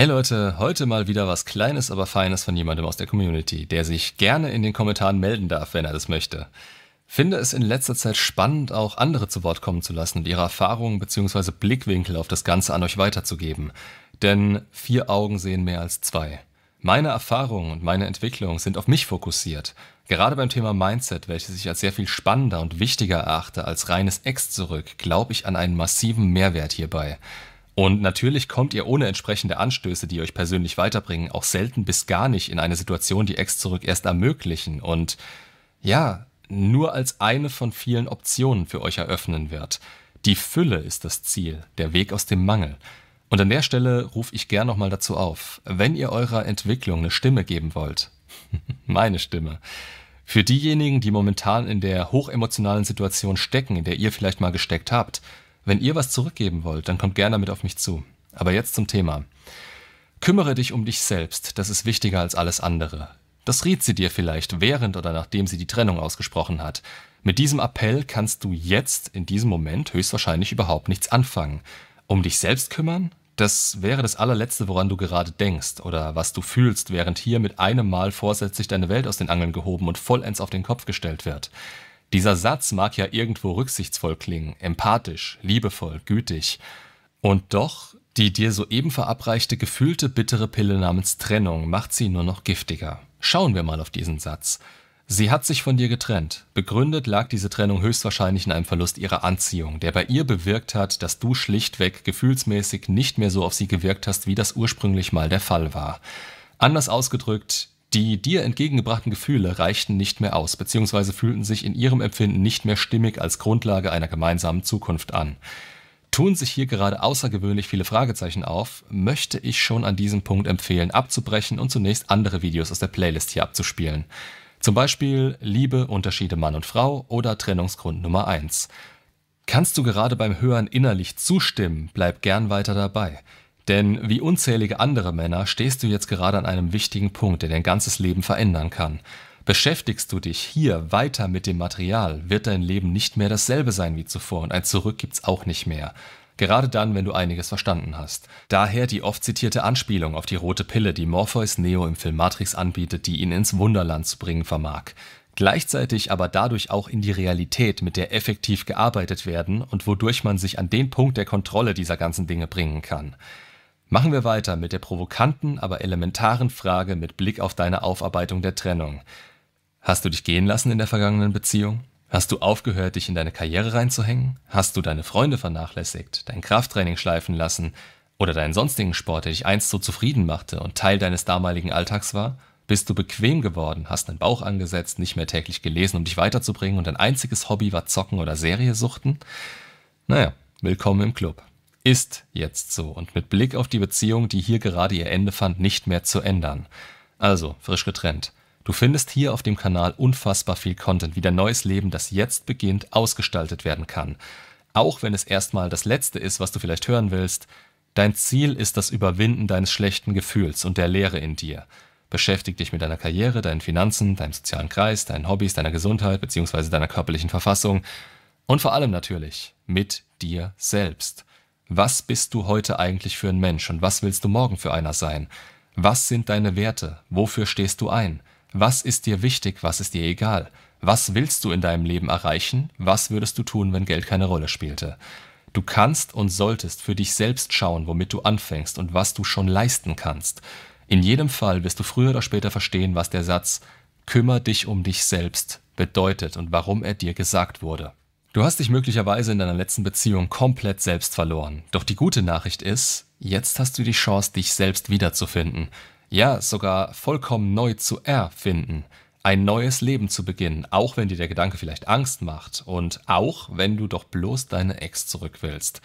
Hey Leute, heute mal wieder was Kleines, aber Feines von jemandem aus der Community, der sich gerne in den Kommentaren melden darf, wenn er das möchte. Finde es in letzter Zeit spannend, auch andere zu Wort kommen zu lassen und ihre Erfahrungen bzw. Blickwinkel auf das Ganze an euch weiterzugeben. Denn vier Augen sehen mehr als zwei. Meine Erfahrungen und meine Entwicklung sind auf mich fokussiert. Gerade beim Thema Mindset, welches ich als sehr viel spannender und wichtiger erachte als reines Ex zurück, glaube ich an einen massiven Mehrwert hierbei. Und natürlich kommt ihr ohne entsprechende Anstöße, die euch persönlich weiterbringen, auch selten bis gar nicht in eine Situation, die Ex zurück erst ermöglichen und ja, nur als eine von vielen Optionen für euch eröffnen wird. Die Fülle ist das Ziel, der Weg aus dem Mangel. Und an der Stelle rufe ich gern nochmal dazu auf, wenn ihr eurer Entwicklung eine Stimme geben wollt, meine Stimme, für diejenigen, die momentan in der hochemotionalen Situation stecken, in der ihr vielleicht mal gesteckt habt, wenn ihr was zurückgeben wollt, dann kommt gerne damit auf mich zu. Aber jetzt zum Thema. Kümmere dich um dich selbst, das ist wichtiger als alles andere. Das riet sie dir vielleicht während oder nachdem sie die Trennung ausgesprochen hat. Mit diesem Appell kannst du jetzt in diesem Moment höchstwahrscheinlich überhaupt nichts anfangen. Um dich selbst kümmern? Das wäre das allerletzte, woran du gerade denkst oder was du fühlst, während hier mit einem Mal vorsätzlich deine Welt aus den Angeln gehoben und vollends auf den Kopf gestellt wird. Dieser Satz mag ja irgendwo rücksichtsvoll klingen, empathisch, liebevoll, gütig. Und doch, die dir soeben verabreichte gefühlte bittere Pille namens Trennung macht sie nur noch giftiger. Schauen wir mal auf diesen Satz. Sie hat sich von dir getrennt. Begründet lag diese Trennung höchstwahrscheinlich in einem Verlust ihrer Anziehung, der bei ihr bewirkt hat, dass du schlichtweg gefühlsmäßig nicht mehr so auf sie gewirkt hast, wie das ursprünglich mal der Fall war. Anders ausgedrückt, die dir entgegengebrachten Gefühle reichten nicht mehr aus bzw. fühlten sich in ihrem Empfinden nicht mehr stimmig als Grundlage einer gemeinsamen Zukunft an. Tun sich hier gerade außergewöhnlich viele Fragezeichen auf, möchte ich schon an diesem Punkt empfehlen, abzubrechen und zunächst andere Videos aus der Playlist hier abzuspielen. Zum Beispiel Liebe, Unterschiede Mann und Frau oder Trennungsgrund Nummer 1. Kannst du gerade beim Hören innerlich zustimmen, bleib gern weiter dabei. Denn wie unzählige andere Männer stehst du jetzt gerade an einem wichtigen Punkt, der dein ganzes Leben verändern kann. Beschäftigst du dich hier weiter mit dem Material, wird dein Leben nicht mehr dasselbe sein wie zuvor und ein Zurück gibt's auch nicht mehr. Gerade dann, wenn du einiges verstanden hast. Daher die oft zitierte Anspielung auf die rote Pille, die Morpheus Neo im Film Matrix anbietet, die ihn ins Wunderland zu bringen vermag. Gleichzeitig aber dadurch auch in die Realität, mit der effektiv gearbeitet werden und wodurch man sich an den Punkt der Kontrolle dieser ganzen Dinge bringen kann. Machen wir weiter mit der provokanten, aber elementaren Frage mit Blick auf deine Aufarbeitung der Trennung. Hast du dich gehen lassen in der vergangenen Beziehung? Hast du aufgehört, dich in deine Karriere reinzuhängen? Hast du deine Freunde vernachlässigt, dein Krafttraining schleifen lassen oder deinen sonstigen Sport, der dich einst so zufrieden machte und Teil deines damaligen Alltags war? Bist du bequem geworden, hast deinen Bauch angesetzt, nicht mehr täglich gelesen, um dich weiterzubringen und dein einziges Hobby war Zocken oder Serie suchten? Naja, willkommen im Club ist jetzt so und mit Blick auf die Beziehung, die hier gerade ihr Ende fand, nicht mehr zu ändern. Also, frisch getrennt. Du findest hier auf dem Kanal unfassbar viel Content, wie dein neues Leben, das jetzt beginnt, ausgestaltet werden kann. Auch wenn es erstmal das Letzte ist, was du vielleicht hören willst, dein Ziel ist das Überwinden deines schlechten Gefühls und der Leere in dir. Beschäftig dich mit deiner Karriere, deinen Finanzen, deinem sozialen Kreis, deinen Hobbys, deiner Gesundheit bzw. deiner körperlichen Verfassung und vor allem natürlich mit dir selbst was bist du heute eigentlich für ein Mensch und was willst du morgen für einer sein? Was sind deine Werte? Wofür stehst du ein? Was ist dir wichtig? Was ist dir egal? Was willst du in deinem Leben erreichen? Was würdest du tun, wenn Geld keine Rolle spielte? Du kannst und solltest für dich selbst schauen, womit du anfängst und was du schon leisten kannst. In jedem Fall wirst du früher oder später verstehen, was der Satz Kümmer dich um dich selbst bedeutet und warum er dir gesagt wurde. Du hast dich möglicherweise in deiner letzten Beziehung komplett selbst verloren. Doch die gute Nachricht ist, jetzt hast du die Chance, dich selbst wiederzufinden. Ja, sogar vollkommen neu zu erfinden. Ein neues Leben zu beginnen, auch wenn dir der Gedanke vielleicht Angst macht und auch wenn du doch bloß deine Ex zurück willst.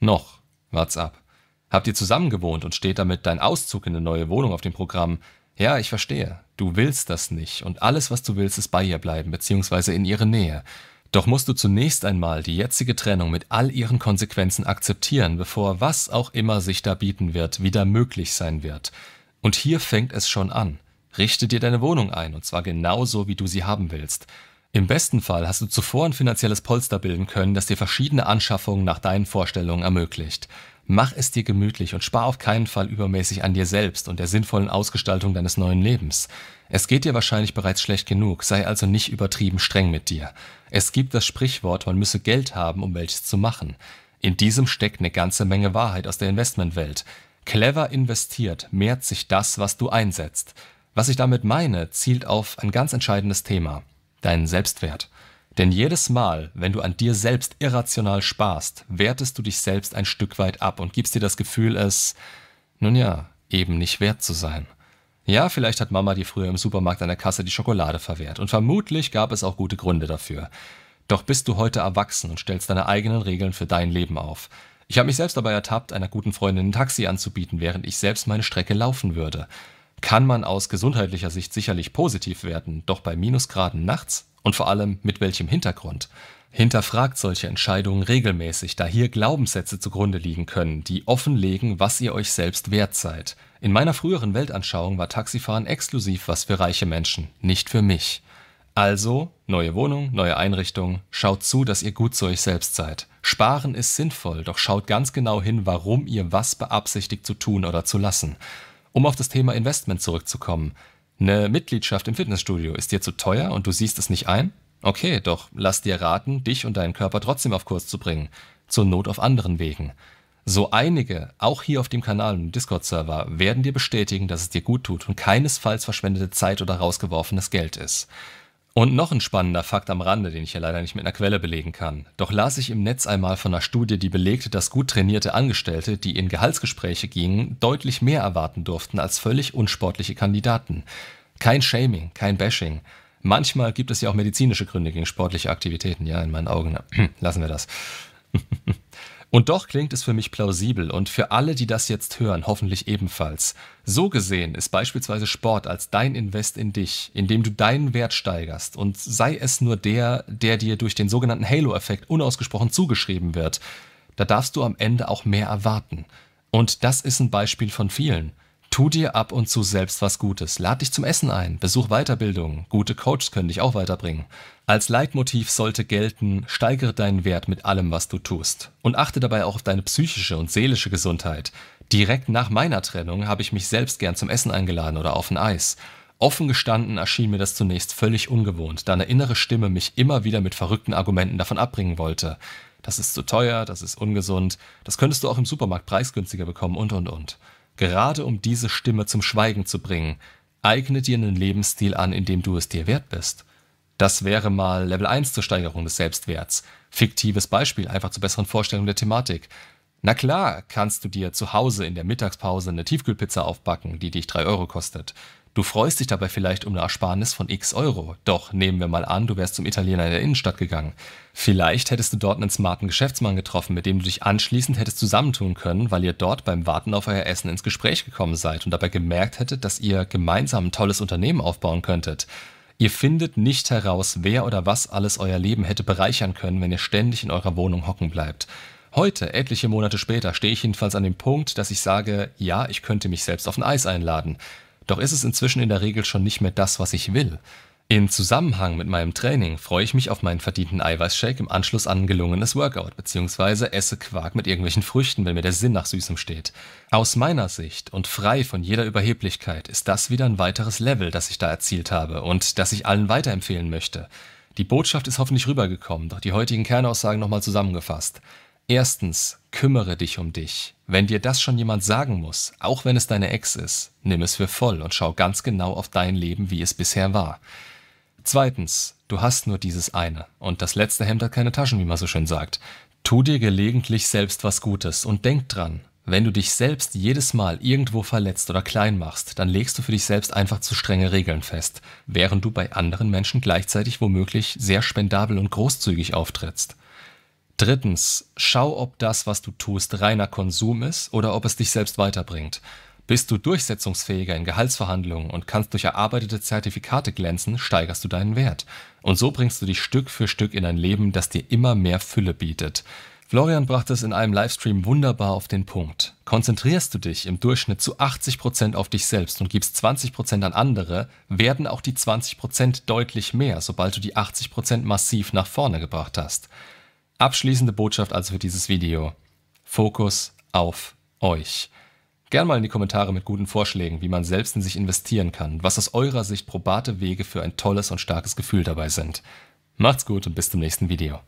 Noch, wart's ab. Habt ihr zusammen gewohnt und steht damit dein Auszug in eine neue Wohnung auf dem Programm? Ja, ich verstehe. Du willst das nicht und alles, was du willst, ist bei ihr bleiben beziehungsweise in ihre Nähe. Doch musst du zunächst einmal die jetzige Trennung mit all ihren Konsequenzen akzeptieren, bevor was auch immer sich da bieten wird, wieder möglich sein wird. Und hier fängt es schon an. Richte dir deine Wohnung ein, und zwar genauso, wie du sie haben willst. Im besten Fall hast du zuvor ein finanzielles Polster bilden können, das dir verschiedene Anschaffungen nach deinen Vorstellungen ermöglicht. Mach es dir gemütlich und spar auf keinen Fall übermäßig an dir selbst und der sinnvollen Ausgestaltung deines neuen Lebens. Es geht dir wahrscheinlich bereits schlecht genug, sei also nicht übertrieben streng mit dir. Es gibt das Sprichwort, man müsse Geld haben, um welches zu machen. In diesem steckt eine ganze Menge Wahrheit aus der Investmentwelt. Clever investiert mehrt sich das, was du einsetzt. Was ich damit meine, zielt auf ein ganz entscheidendes Thema, deinen Selbstwert. Denn jedes Mal, wenn du an dir selbst irrational sparst, wertest du dich selbst ein Stück weit ab und gibst dir das Gefühl, es, nun ja, eben nicht wert zu sein. Ja, vielleicht hat Mama dir früher im Supermarkt an der Kasse die Schokolade verwehrt und vermutlich gab es auch gute Gründe dafür. Doch bist du heute erwachsen und stellst deine eigenen Regeln für dein Leben auf. Ich habe mich selbst dabei ertappt, einer guten Freundin ein Taxi anzubieten, während ich selbst meine Strecke laufen würde kann man aus gesundheitlicher Sicht sicherlich positiv werden, doch bei Minusgraden nachts und vor allem mit welchem Hintergrund hinterfragt solche Entscheidungen regelmäßig, da hier Glaubenssätze zugrunde liegen können, die offenlegen, was ihr euch selbst wert seid. In meiner früheren Weltanschauung war Taxifahren exklusiv was für reiche Menschen, nicht für mich. Also, neue Wohnung, neue Einrichtung, schaut zu, dass ihr gut zu euch selbst seid. Sparen ist sinnvoll, doch schaut ganz genau hin, warum ihr was beabsichtigt zu tun oder zu lassen. Um auf das Thema Investment zurückzukommen. Eine Mitgliedschaft im Fitnessstudio ist dir zu teuer und du siehst es nicht ein? Okay, doch lass dir raten, dich und deinen Körper trotzdem auf Kurs zu bringen. Zur Not auf anderen Wegen. So einige, auch hier auf dem Kanal und Discord-Server, werden dir bestätigen, dass es dir gut tut und keinesfalls verschwendete Zeit oder rausgeworfenes Geld ist. Und noch ein spannender Fakt am Rande, den ich ja leider nicht mit einer Quelle belegen kann. Doch las ich im Netz einmal von einer Studie, die belegte, dass gut trainierte Angestellte, die in Gehaltsgespräche gingen, deutlich mehr erwarten durften als völlig unsportliche Kandidaten. Kein Shaming, kein Bashing. Manchmal gibt es ja auch medizinische Gründe gegen sportliche Aktivitäten. Ja, in meinen Augen. Lassen wir das. Und doch klingt es für mich plausibel und für alle, die das jetzt hören, hoffentlich ebenfalls. So gesehen ist beispielsweise Sport als dein Invest in dich, indem du deinen Wert steigerst und sei es nur der, der dir durch den sogenannten Halo-Effekt unausgesprochen zugeschrieben wird. Da darfst du am Ende auch mehr erwarten. Und das ist ein Beispiel von vielen. Tu dir ab und zu selbst was Gutes. Lad dich zum Essen ein, besuch Weiterbildung. Gute Coaches können dich auch weiterbringen. Als Leitmotiv sollte gelten, steigere deinen Wert mit allem, was du tust. Und achte dabei auch auf deine psychische und seelische Gesundheit. Direkt nach meiner Trennung habe ich mich selbst gern zum Essen eingeladen oder auf ein Eis. Offen gestanden erschien mir das zunächst völlig ungewohnt, da eine innere Stimme mich immer wieder mit verrückten Argumenten davon abbringen wollte. Das ist zu teuer, das ist ungesund, das könntest du auch im Supermarkt preisgünstiger bekommen und und und. Gerade um diese Stimme zum Schweigen zu bringen, eigne dir einen Lebensstil an, in dem du es dir wert bist. Das wäre mal Level 1 zur Steigerung des Selbstwerts. Fiktives Beispiel, einfach zur besseren Vorstellung der Thematik. Na klar, kannst du dir zu Hause in der Mittagspause eine Tiefkühlpizza aufbacken, die dich 3 Euro kostet. Du freust dich dabei vielleicht um eine Ersparnis von x Euro. Doch nehmen wir mal an, du wärst zum Italiener in der Innenstadt gegangen. Vielleicht hättest du dort einen smarten Geschäftsmann getroffen, mit dem du dich anschließend hättest zusammentun können, weil ihr dort beim Warten auf euer Essen ins Gespräch gekommen seid und dabei gemerkt hättet, dass ihr gemeinsam ein tolles Unternehmen aufbauen könntet. Ihr findet nicht heraus, wer oder was alles euer Leben hätte bereichern können, wenn ihr ständig in eurer Wohnung hocken bleibt. Heute, etliche Monate später, stehe ich jedenfalls an dem Punkt, dass ich sage, ja, ich könnte mich selbst auf ein Eis einladen. Doch ist es inzwischen in der Regel schon nicht mehr das, was ich will. Im Zusammenhang mit meinem Training freue ich mich auf meinen verdienten Eiweißshake im Anschluss an ein gelungenes Workout beziehungsweise esse Quark mit irgendwelchen Früchten, wenn mir der Sinn nach Süßem steht. Aus meiner Sicht und frei von jeder Überheblichkeit ist das wieder ein weiteres Level, das ich da erzielt habe und das ich allen weiterempfehlen möchte. Die Botschaft ist hoffentlich rübergekommen, doch die heutigen Kernaussagen nochmal zusammengefasst. Erstens, kümmere dich um dich. Wenn dir das schon jemand sagen muss, auch wenn es deine Ex ist, nimm es für voll und schau ganz genau auf dein Leben, wie es bisher war. Zweitens, du hast nur dieses eine und das letzte Hemd hat keine Taschen, wie man so schön sagt. Tu dir gelegentlich selbst was Gutes und denk dran, wenn du dich selbst jedes Mal irgendwo verletzt oder klein machst, dann legst du für dich selbst einfach zu strenge Regeln fest, während du bei anderen Menschen gleichzeitig womöglich sehr spendabel und großzügig auftrittst. Drittens, schau, ob das, was du tust, reiner Konsum ist oder ob es dich selbst weiterbringt. Bist du durchsetzungsfähiger in Gehaltsverhandlungen und kannst durch erarbeitete Zertifikate glänzen, steigerst du deinen Wert. Und so bringst du dich Stück für Stück in ein Leben, das dir immer mehr Fülle bietet. Florian brachte es in einem Livestream wunderbar auf den Punkt. Konzentrierst du dich im Durchschnitt zu 80% auf dich selbst und gibst 20% an andere, werden auch die 20% deutlich mehr, sobald du die 80% massiv nach vorne gebracht hast. Abschließende Botschaft also für dieses Video. Fokus auf euch. Gern mal in die Kommentare mit guten Vorschlägen, wie man selbst in sich investieren kann, was aus eurer Sicht probate Wege für ein tolles und starkes Gefühl dabei sind. Macht's gut und bis zum nächsten Video.